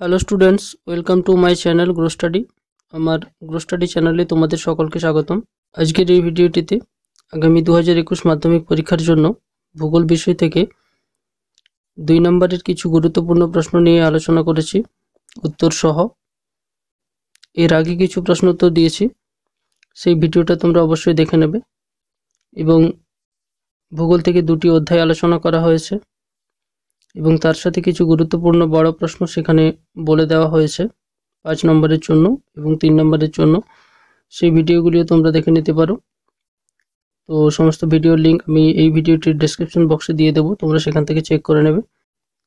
hello students welcome to my channel grow study আমার grow study চ্যানেলে তোমাদের সকলকে স্বাগতম আজকের এই ভিডিওটিতে আগামী দু মাধ্যমিক পরীক্ষার জন্য ভূগোল বিষয় থেকে দুই নম্বরের কিছু গুরুত্বপূর্ণ প্রশ্ন নিয়ে আলোচনা করেছি উত্তর সহ এর আগে কিছু প্রশ্ন উত্তর দিয়েছি সেই ভিডিওটা তোমরা অবশ্যই দেখে নেবে এবং ভূগোল থেকে দুটি অধ্যায় আলোচনা করা হয়েছে এবং তার সাথে কিছু গুরুত্বপূর্ণ বড় প্রশ্ন সেখানে বলে দেওয়া হয়েছে পাঁচ নম্বরের জন্য এবং তিন নম্বরের জন্য সেই ভিডিওগুলিও তোমরা দেখে নিতে পারো তো সমস্ত ভিডিওর লিঙ্ক আমি এই ভিডিওটির ডেসক্রিপশন বক্সে দিয়ে দেবো তোমরা সেখান থেকে চেক করে নেবে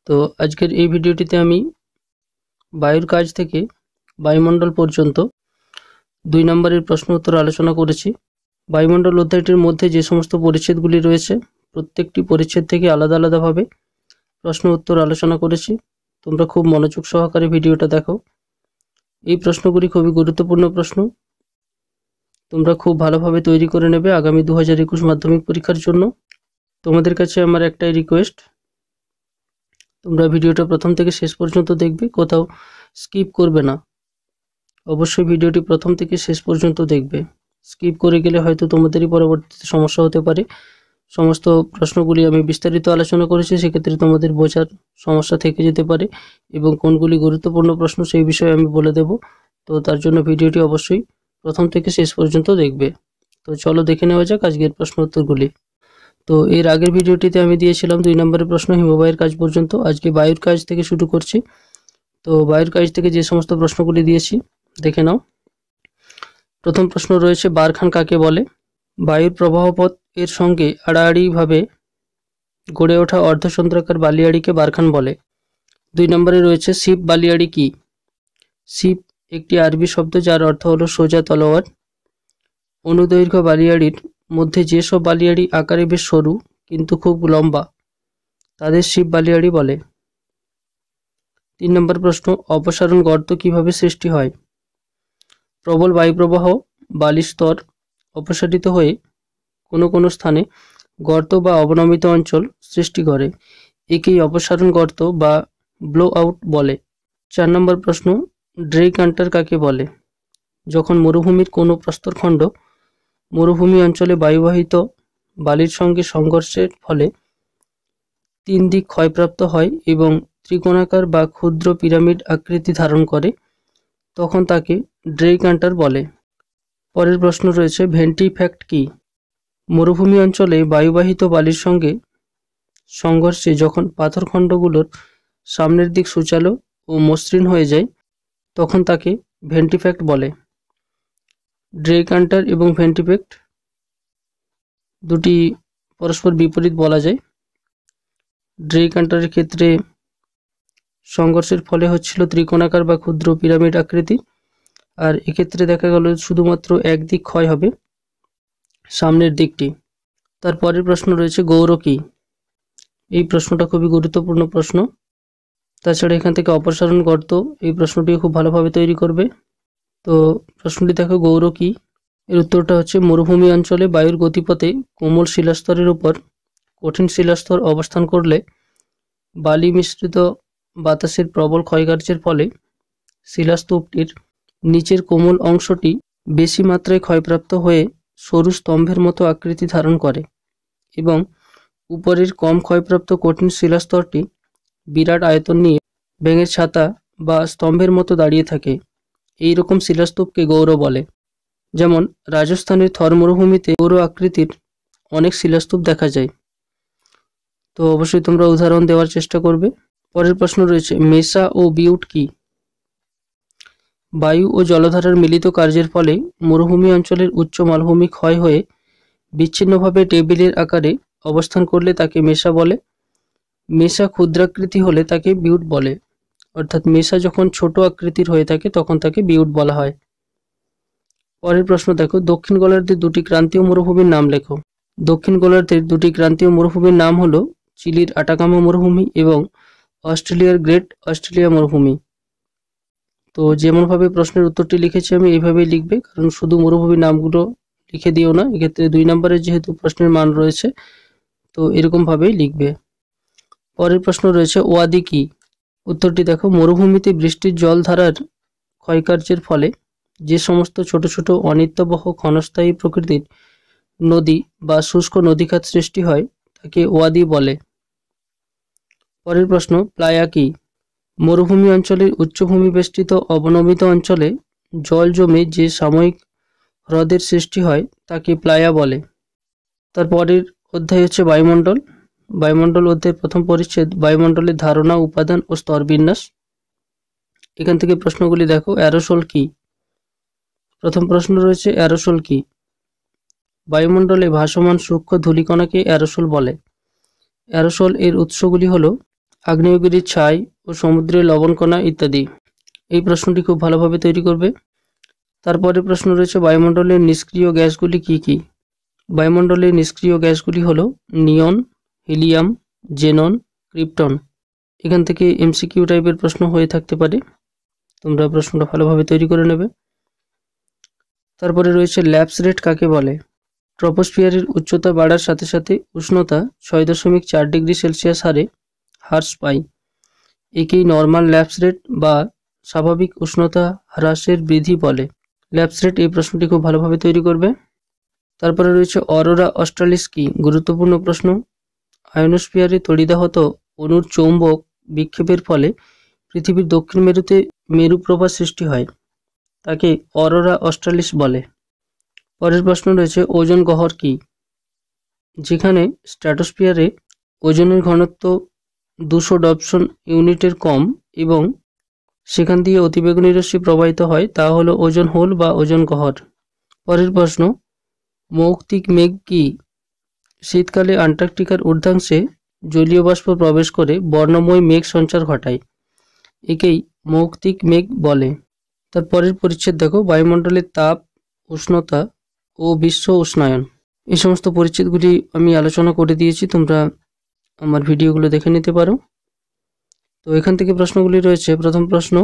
তো আজকের এই ভিডিওটিতে আমি বায়ুর কাজ থেকে বায়ুমণ্ডল পর্যন্ত দুই নম্বরের প্রশ্ন উত্তর আলোচনা করেছি বায়ুমণ্ডল অধ্যায়টির মধ্যে যে সমস্ত পরিচ্ছেদগুলি রয়েছে প্রত্যেকটি পরিচ্ছেদ থেকে আলাদা আলাদাভাবে প্রশ্ন উত্তর আলোচনা করেছি তোমরা খুব মনোযোগ সহকারে ভিডিওটা দেখো এই প্রশ্নগুলি খুবই গুরুত্বপূর্ণ প্রশ্ন তোমরা খুব ভালোভাবে তৈরি করে নেবে আগামী দু হাজার একুশ মাধ্যমিক পরীক্ষার জন্য তোমাদের কাছে আমার একটাই রিকোয়েস্ট তোমরা ভিডিওটা প্রথম থেকে শেষ পর্যন্ত দেখবে কোথাও স্কিপ করবে না অবশ্যই ভিডিওটি প্রথম থেকে শেষ পর্যন্ত দেখবে স্কিপ করে গেলে হয়তো তোমাদেরই পরবর্তীতে সমস্যা হতে পারে সমস্ত প্রশ্নগুলি আমি বিস্তারিত আলোচনা করেছি সেক্ষেত্রে তোমাদের বোঝার সমস্যা থেকে যেতে পারে এবং কোনগুলি গুরুত্বপূর্ণ প্রশ্ন সেই বিষয়ে আমি বলে দেব তো তার জন্য ভিডিওটি অবশ্যই প্রথম থেকে শেষ পর্যন্ত দেখবে তো চলো দেখে নেওয়া যাক আজকের প্রশ্ন উত্তরগুলি তো এর আগের ভিডিওটিতে আমি দিয়েছিলাম দুই নম্বরের প্রশ্ন হিমবাহের কাজ পর্যন্ত আজকে বায়ুর কাজ থেকে শুরু করছি তো বায়ুর কাজ থেকে যে সমস্ত প্রশ্নগুলি দিয়েছি দেখে নাও প্রথম প্রশ্ন রয়েছে বারখান কাকে বলে বায়ুর প্রবাহপথ এর সঙ্গে আড়াআড়িভাবে গড়ে ওঠা অর্ধসন্ত্রাকার বালিয়াড়িকে বারখান বলে দুই নম্বরে রয়েছে শিব বালিয়াড়ি কি শিব একটি আরবি শব্দ যার অর্থ হলো সোজা তলোয়ার অনুদৈর্ঘ্য বালিয়াড়ির মধ্যে যেসব বালিয়াড়ি আকারে বেশ সরু কিন্তু খুব লম্বা তাদের শিব বালিয়াড়ি বলে তিন নম্বর প্রশ্ন অপসারণ গর্ত কিভাবে সৃষ্টি হয় প্রবল বায়ুপ্রবাহ বালিস্তর অপসারিত হয়ে কোনো কোনো স্থানে গর্ত বা অবনমিত অঞ্চল সৃষ্টি করে একেই অপসারণ গর্ত বা ব্লো আউট বলে চার নম্বর প্রশ্ন ড্রে কান্টার কাকে বলে যখন মরুভূমির কোনো প্রস্তরখণ্ড মরুভূমি অঞ্চলে বায়ুবাহিত বালির সঙ্গে সংঘর্ষের ফলে তিন দিক ক্ষয়প্রাপ্ত হয় এবং ত্রিকোণাকার বা ক্ষুদ্র পিরামিড আকৃতি ধারণ করে তখন তাকে ড্রে কান্টার বলে পরের প্রশ্ন রয়েছে ভেন্টি ফ্যাক্ট কী মরুভূমি অঞ্চলে বায়ুবাহিত বালির সঙ্গে সংঘর্ষে যখন পাথরখণ্ডগুলোর সামনের দিক সূচালো ও মসৃণ হয়ে যায় তখন তাকে ভেন্টিফ্যাক্ট বলে ড্রেকান্টার এবং ভেন্টিফ্যাক্ট দুটি পরস্পর বিপরীত বলা যায় ড্রেকান্টারের ক্ষেত্রে সংঘর্ষের ফলে হচ্ছিল ত্রিকোণাকার বা ক্ষুদ্র পিরামিড আকৃতি আর এক্ষেত্রে দেখা গেল শুধুমাত্র একদিক ক্ষয় হবে সামনের দিকটি তারপরের প্রশ্ন রয়েছে গৌর কি এই প্রশ্নটা খুবই গুরুত্বপূর্ণ প্রশ্ন তাছাড়া এখান থেকে অপসারণ করত এই প্রশ্নটি খুব ভালোভাবে তৈরি করবে তো প্রশ্নটি দেখো গৌর কি এর উত্তরটা হচ্ছে মরুভূমি অঞ্চলে বায়ুর গতিপথে কোমল শিলাস্তরের উপর কঠিন শিলাস্তর অবস্থান করলে বালি মিশ্রিত বাতাসের প্রবল ক্ষয়কার্যের ফলে শিলাস্তূপটির নিচের কোমল অংশটি বেশি মাত্রায় ক্ষয়প্রাপ্ত হয়ে সরু স্তম্ভের মতো আকৃতি ধারণ করে এবং উপরের কম ক্ষয়প্রাপ্ত কঠিন শিলাস্তরটি বিরাট আয়তন নিয়ে ব্যাঙের ছাতা বা স্তম্ভের মতো দাঁড়িয়ে থাকে এই রকম শিলাস্তূপকে গৌর বলে যেমন রাজস্থানের থর মরুভূমিতে গৌর আকৃতির অনেক শিলাস্তূপ দেখা যায় তো অবশ্যই তোমরা উদাহরণ দেওয়ার চেষ্টা করবে পরের প্রশ্ন রয়েছে মেসা ও বিউট কী বায়ু ও জলধারার মিলিত কার্যের ফলে মরুভূমি অঞ্চলের উচ্চ মালভূমি ক্ষয় হয়ে বিচ্ছিন্নভাবে টেবিলের আকারে অবস্থান করলে তাকে মেশা বলে মেশা ক্ষুদ্রাকৃতি হলে তাকে বিউট বলে অর্থাৎ মেশা যখন ছোট আকৃতির হয়ে থাকে তখন তাকে বিউট বলা হয় পরের প্রশ্ন দেখো দক্ষিণ গোলার্ধের দুটি ক্রান্তীয় মরুভূমির নাম লেখো দক্ষিণ গোলার্ধের দুটি ক্রান্তীয় মরুভূমির নাম হলো চিলির আটাকামা মরুভূমি এবং অস্ট্রেলিয়ার গ্রেট অস্ট্রেলিয়া মরুভূমি তো যেমনভাবে প্রশ্নের উত্তরটি লিখেছি আমি এইভাবেই লিখবে কারণ শুধু মরুভূমির নামগুলো লিখে দিও না এক্ষেত্রে দুই নম্বরে যেহেতু প্রশ্নের মান রয়েছে তো এরকমভাবেই লিখবে পরের প্রশ্ন রয়েছে ওয়াদি কি উত্তরটি দেখো মরুভূমিতে বৃষ্টির জলধারার ক্ষয়কার্যের ফলে যে সমস্ত ছোট ছোট অনিত্যবহ ক্ষণস্থায়ী প্রকৃতির নদী বা শুষ্ক নদীখাত সৃষ্টি হয় তাকে ওয়াদি বলে পরের প্রশ্ন প্লায়া কি মরুভূমি অঞ্চলের উচ্চভূমি বেষ্টিত অবনমিত অঞ্চলে জল জমে যে সাময়িক হ্রদের সৃষ্টি হয় তাকে প্লায়া বলে তারপরের অধ্যায় হচ্ছে বায়ুমণ্ডল বায়ুমণ্ডল অধ্যায়ের প্রথম পরিচ্ছেদ বায়ুমণ্ডলের ধারণা উপাদান ও স্তরবিন্যাস এখান থেকে প্রশ্নগুলি দেখো অ্যারোসোল কি প্রথম প্রশ্ন রয়েছে অ্যারোসোল কি বায়ুমণ্ডলে ভাসমান সূক্ষ্ম ধূলিকণাকে অ্যারোসোল বলে অ্যারোসোল এর উৎসগুলি হলো আগ্নেয়গিরির ছাই ও সমুদ্রের লবণকণা ইত্যাদি এই প্রশ্নটি খুব ভালোভাবে তৈরি করবে তারপরে প্রশ্ন রয়েছে বায়ুমণ্ডলের নিষ্ক্রিয় গ্যাসগুলি কি কি বায়ুমণ্ডলের নিষ্ক্রিয় গ্যাসগুলি হলো নিয়ন হিলিয়াম জেনন ক্রিপ্টন এখান থেকে এমসিকিউ টাইপের প্রশ্ন হয়ে থাকতে পারে তোমরা প্রশ্নটা ভালোভাবে তৈরি করে নেবে তারপরে রয়েছে ল্যাপস রেট কাকে বলে ট্রপোস্ফিয়ারের উচ্চতা বাড়ার সাথে সাথে উষ্ণতা ছয় দশমিক চার ডিগ্রি সেলসিয়াস হারে হ্রাস পাই একেই নর্মাল ল্যাপস রেট বা স্বাভাবিক উষ্ণতা হ্রাসের বৃদ্ধি বলে ল্যাপস রেট এই প্রশ্নটি খুব ভালোভাবে তৈরি করবে তারপরে রয়েছে অরোরা অস্ট্রালিস কি গুরুত্বপূর্ণ প্রশ্ন আয়নোস্ফিয়ারে তড়িদাহত অনুর চৌম্বক বিক্ষেপের ফলে পৃথিবীর দক্ষিণ মেরুতে মেরু সৃষ্টি হয় তাকে অরোরা অস্ট্রালিস বলে পরের প্রশ্ন রয়েছে ওজন গহর কি যেখানে স্ট্র্যাটোস্ফিয়ারে ওজনের ঘনত্ব দুশো ডপশন ইউনিটের কম এবং সেখান দিয়ে অতিবেগুনি রশ্মি প্রবাহিত হয় তা হলো ওজন হোল বা ওজন গহর পরের প্রশ্ন মৌক্তিক মেঘ কি শীতকালে আন্টার্কটিকার ঊর্ধ্বাংশে জলীয় বাষ্প প্রবেশ করে বর্ণময় মেঘ সঞ্চার ঘটায় একেই মৌক্তিক মেঘ বলে তার পরের পরিচ্ছেদ দেখো বায়ুমণ্ডলের তাপ উষ্ণতা ও বিশ্ব উষ্ণায়ন এই সমস্ত পরিচ্ছেদগুলি আমি আলোচনা করে দিয়েছি তোমরা আমার ভিডিওগুলো দেখে নিতে পারো তো এখান থেকে প্রশ্নগুলি রয়েছে প্রথম প্রশ্ন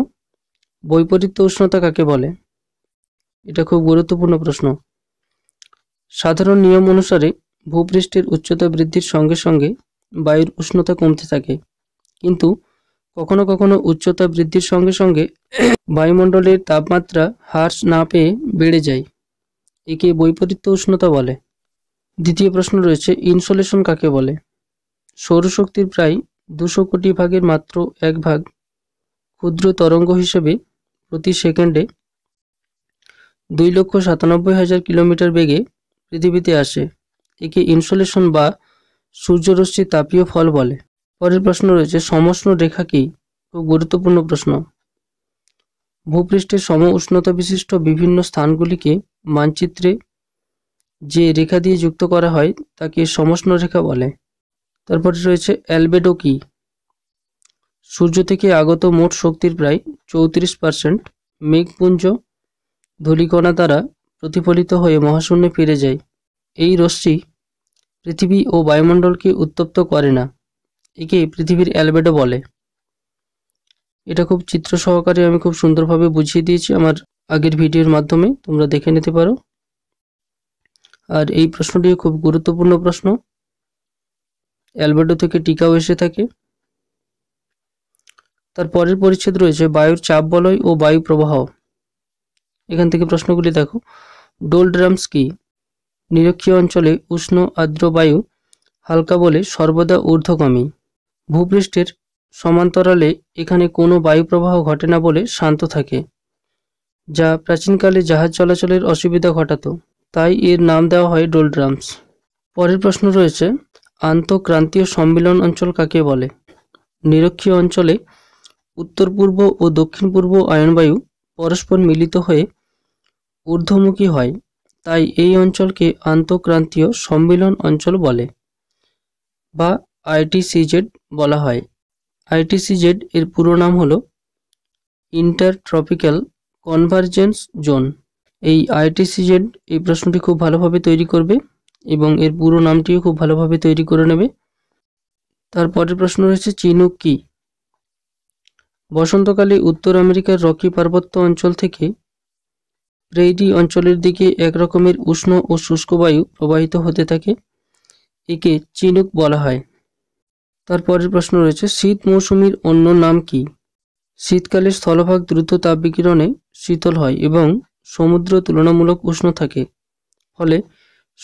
বৈপরীত্য উষ্ণতা কাকে বলে এটা খুব গুরুত্বপূর্ণ প্রশ্ন সাধারণ নিয়ম অনুসারে ভূপৃষ্ঠের উচ্চতা বৃদ্ধির সঙ্গে সঙ্গে বায়ুর উষ্ণতা কমতে থাকে কিন্তু কখনো কখনো উচ্চতা বৃদ্ধির সঙ্গে সঙ্গে বায়ুমণ্ডলের তাপমাত্রা হ্রাস না পেয়ে বেড়ে যায় একে বৈপরীত্য উষ্ণতা বলে দ্বিতীয় প্রশ্ন রয়েছে ইনসোলেশন কাকে বলে সৌরশক্তির প্রায় দুশো কোটি ভাগের মাত্র এক ভাগ ক্ষুদ্র তরঙ্গ হিসেবে প্রতি সেকেন্ডে দুই লক্ষ সাতানব্বই হাজার কিলোমিটার বেগে পৃথিবীতে আসে একে ইনসোলেশন বা সূর্যরশ্মি তাপীয় ফল বলে পরের প্রশ্ন রয়েছে সমষ্ণ রেখা কি খুব গুরুত্বপূর্ণ প্রশ্ন ভূপৃষ্ঠের সম উষ্ণতা বিশিষ্ট বিভিন্ন স্থানগুলিকে মানচিত্রে যে রেখা দিয়ে যুক্ত করা হয় তাকে সমষ্ণ রেখা বলে তারপরে রয়েছে অ্যালবেডো কি সূর্য থেকে আগত মোট শক্তির প্রায় চৌত্রিশ পার্সেন্ট মেঘপুঞ্জ ধূলিকণা দ্বারা প্রতিফলিত হয়ে মহাশূন্যে ফিরে যায় এই রশ্মি পৃথিবী ও বায়ুমণ্ডলকে উত্তপ্ত করে না একে পৃথিবীর অ্যালবেডো বলে এটা খুব চিত্র সহকারে আমি খুব সুন্দরভাবে বুঝিয়ে দিয়েছি আমার আগের ভিডিওর মাধ্যমে তোমরা দেখে নিতে পারো আর এই প্রশ্নটি খুব গুরুত্বপূর্ণ প্রশ্ন অ্যালবেডো থেকে টিকাও এসে থাকে তার পরের পরিচ্ছেদ রয়েছে বায়ুর চাপ বলয় ও বায়ু প্রবাহ এখান থেকে প্রশ্নগুলি দেখো ডোল ড্রামস কি নিরক্ষীয় অঞ্চলে উষ্ণ আর্দ্র বায়ু হালকা বলে সর্বদা ঊর্ধ্বগামী ভূপৃষ্ঠের সমান্তরালে এখানে কোনো বায়ু প্রবাহ ঘটে না বলে শান্ত থাকে যা প্রাচীনকালে জাহাজ চলাচলের অসুবিধা ঘটাত তাই এর নাম দেওয়া হয় ডোলড্রামস পরের প্রশ্ন রয়েছে আন্তঃক্রান্তীয় সম্মিলন অঞ্চল কাকে বলে নিরক্ষীয় অঞ্চলে উত্তর পূর্ব ও দক্ষিণ পূর্ব আয়নবায়ু পরস্পর মিলিত হয়ে ঊর্ধ্বমুখী হয় তাই এই অঞ্চলকে আন্তঃক্রান্তীয় সম্মিলন অঞ্চল বলে বা আইটিসিজেড বলা হয় আইটিসিজেড এর পুরো নাম হল ইন্টার ট্রপিক্যাল কনভার্জেন্স জোন এই আইটিসিজেড এই প্রশ্নটি খুব ভালোভাবে তৈরি করবে এবং এর পুরো নামটিও খুব ভালোভাবে তৈরি করে নেবে তারপরের প্রশ্ন রয়েছে চিনুক কি বসন্তকালে উত্তর আমেরিকার রকি পার্বত্য অঞ্চল থেকে প্রেইডি অঞ্চলের দিকে এক রকমের উষ্ণ ও শুষ্ক বায়ু প্রবাহিত হতে থাকে একে চিনুক বলা হয় তারপরের প্রশ্ন রয়েছে শীত মৌসুমীর অন্য নাম কি শীতকালে স্থলভাগ দ্রুত তাপ বিকিরণে শীতল হয় এবং সমুদ্র তুলনামূলক উষ্ণ থাকে ফলে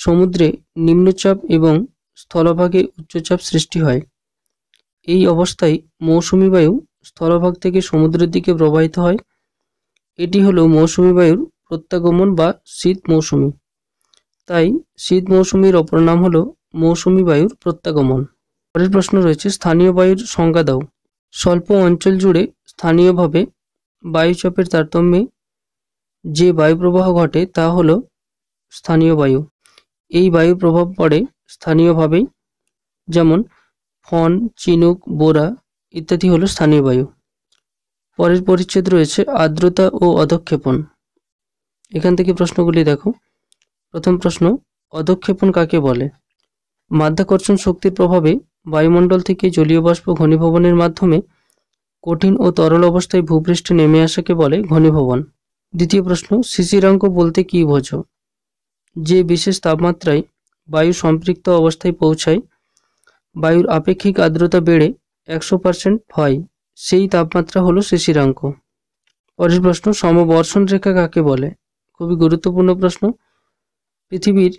সমুদ্রে নিম্নচাপ এবং স্থলভাগে উচ্চচাপ সৃষ্টি হয় এই অবস্থায় মৌসুমি বায়ু স্থলভাগ থেকে সমুদ্রের দিকে প্রবাহিত হয় এটি হলো মৌসুমি বায়ুর প্রত্যাগমন বা শীত মৌসুমি তাই শীত মৌসুমির অপর নাম হল মৌসুমি বায়ুর প্রত্যাগমন পরের প্রশ্ন রয়েছে স্থানীয় বায়ুর সংজ্ঞা দাও স্বল্প অঞ্চল জুড়ে স্থানীয়ভাবে বায়ুচাপের তারতম্যে যে বায়ুপ্রবাহ ঘটে তা হল স্থানীয় বায়ু এই বায়ু প্রভাব পড়ে স্থানীয়ভাবেই যেমন ফন চিনুক বোরা ইত্যাদি হলো স্থানীয় বায়ু পরের পরিচ্ছেদ রয়েছে আর্দ্রতা ও অধক্ষেপণ এখান থেকে প্রশ্নগুলি দেখো প্রথম প্রশ্ন অধক্ষেপণ কাকে বলে মাধ্যাকর্ষণ শক্তির প্রভাবে বায়ুমণ্ডল থেকে জলীয় বাষ্প ঘনীভবনের মাধ্যমে কঠিন ও তরল অবস্থায় ভূপৃষ্ঠে নেমে আসাকে বলে ঘনীভবন দ্বিতীয় প্রশ্ন শিশিরাঙ্ক বলতে কী বোঝো যে বিশেষ তাপমাত্রায় বায়ু সম্পৃক্ত অবস্থায় পৌঁছায় বায়ুর আপেক্ষিক আর্দ্রতা বেড়ে একশো পার্সেন্ট হয় সেই তাপমাত্রা হলো শেষিরাঙ্ক পরের প্রশ্ন সমবর্ষণ রেখা কাকে বলে খুবই গুরুত্বপূর্ণ প্রশ্ন পৃথিবীর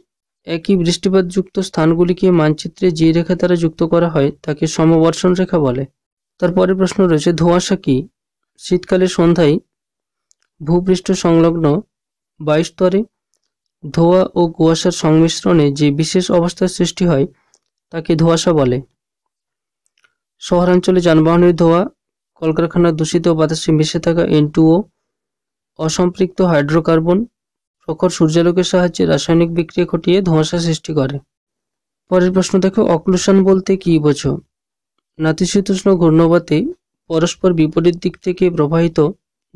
একই বৃষ্টিপাতযুক্ত স্থানগুলিকে মানচিত্রে যে রেখা দ্বারা যুক্ত করা হয় তাকে সমবর্ষণ রেখা বলে তারপরে প্রশ্ন রয়েছে ধোঁয়াশা কি শীতকালে সন্ধ্যায় ভূপৃষ্ঠ সংলগ্ন বায়ুস্তরে ধোঁয়া ও কুয়াশার সংমিশ্রণে যে বিশেষ অবস্থার সৃষ্টি হয় তাকে ধোঁয়াশা বলে শহরাঞ্চলে যানবাহনের ধোঁয়া কলকারখানার দূষিত বাতাসে মিশে থাকা এনটুও অসম্পৃক্ত হাইড্রোকার্বন প্রখর সূর্যালোকের সাহায্যে রাসায়নিক বিক্রিয়া ঘটিয়ে ধোঁয়াশা সৃষ্টি করে পরের প্রশ্ন দেখো অক্লুশন বলতে কি বোঝো নাতিশীতোষ্ণ ঘূর্ণবাতে পরস্পর বিপরীত দিক থেকে প্রবাহিত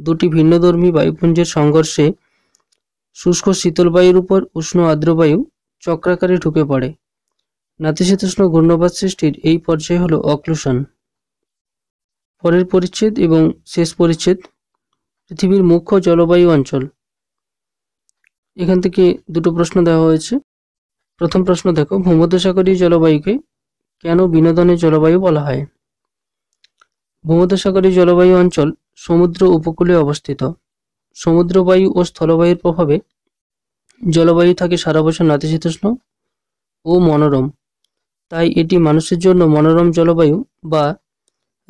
দুটি ভিন্নধর্মী বায়ুপুঞ্জের সংঘর্ষে শুষ্ক শীতল বায়ুর উপর উষ্ণ আর্দ্রবায়ু চক্রাকারে ঢুকে পড়ে নাতিশীতোষ্ণ ঘূর্ণবাদ সৃষ্টির এই পর্যায় হল অক্লুশন পরের পরিচ্ছেদ এবং শেষ পরিচ্ছেদ পৃথিবীর মুখ্য জলবায়ু অঞ্চল এখান থেকে দুটো প্রশ্ন দেওয়া হয়েছে প্রথম প্রশ্ন দেখো ভূমধ্যসাগরীয় জলবায়ুকে কেন বিনোদনের জলবায়ু বলা হয় ভূমধ্যসাগরীয় জলবায়ু অঞ্চল সমুদ্র উপকূলে অবস্থিত সমুদ্রবায়ু ও স্থলবায়ুর প্রভাবে জলবায়ু থাকে সারা বছর নাতিশীতোষ্ণ ও মনোরম তাই এটি মানুষের জন্য মনোরম জলবায়ু বা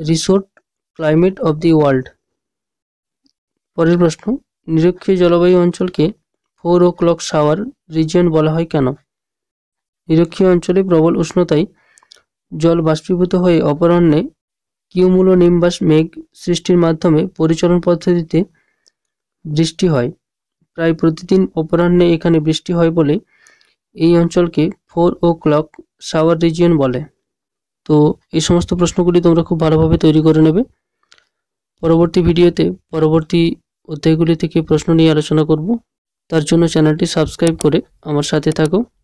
resort climate of the world পরের প্রশ্ন নিরক্ষীয় জলবায়ু অঞ্চলকে four o'clock shower region বলা হয় কেন নিরক্ষীয় অঞ্চলে প্রবল উষ্ণতায় জল বাষ্পীভূত হয়ে অপরাহ্নে কিউমূল নিম্বাস মেঘ সৃষ্টির মাধ্যমে পরিচলন পদ্ধতিতে বৃষ্টি হয় প্রায় প্রতিদিন অপরাহ্নে এখানে বৃষ্টি হয় বলে এই অঞ্চলকে four o'clock shower region বলে তো এই সমস্ত প্রশ্নগুলি তোমরা খুব ভালোভাবে তৈরি করে নেবে পরবর্তী ভিডিওতে পরবর্তী অধ্যায়গুলি থেকে প্রশ্ন নিয়ে আলোচনা করব তার জন্য চ্যানেলটি সাবস্ক্রাইব করে আমার সাথে থাকো